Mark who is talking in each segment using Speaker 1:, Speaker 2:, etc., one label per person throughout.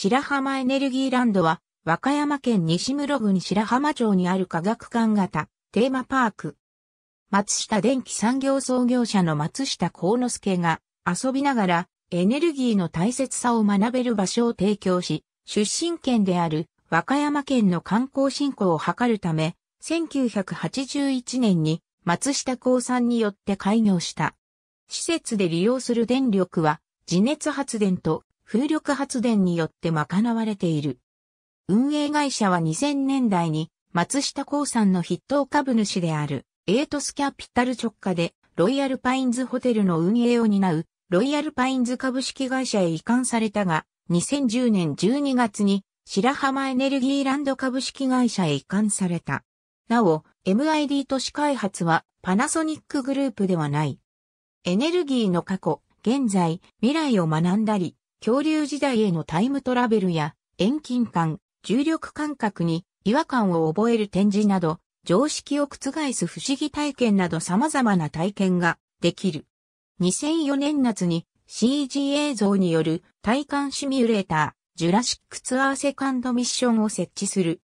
Speaker 1: 白浜エネルギーランドは、和歌山県西室郡白浜町にある科学館型テーマパーク。松下電気産業創業者の松下幸之助が遊びながらエネルギーの大切さを学べる場所を提供し、出身県である和歌山県の観光振興を図るため、1981年に松下幸さんによって開業した。施設で利用する電力は地熱発電と風力発電によって賄われている。運営会社は2000年代に松下幸さんの筆頭株主であるエイトスキャピタル直下でロイヤルパインズホテルの運営を担うロイヤルパインズ株式会社へ移管されたが2010年12月に白浜エネルギーランド株式会社へ移管された。なお、MID 都市開発はパナソニックグループではない。エネルギーの過去、現在、未来を学んだり、恐竜時代へのタイムトラベルや遠近感、重力感覚に違和感を覚える展示など、常識を覆す不思議体験など様々な体験ができる。2004年夏に CG 映像による体感シミュレーター、ジュラシックツアーセカンドミッションを設置する。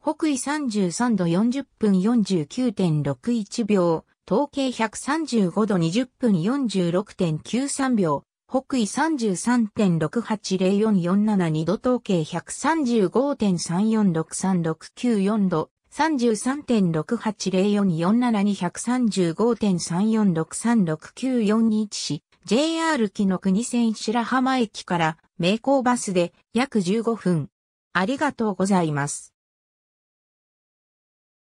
Speaker 1: 北緯33度40分49.61秒、統計135度20分46.93秒、国位33.680447度統計135.346364度、33.6804472135.34636942に位置し、JR 木の国線白浜駅から名工バスで約15分。ありがとうございます。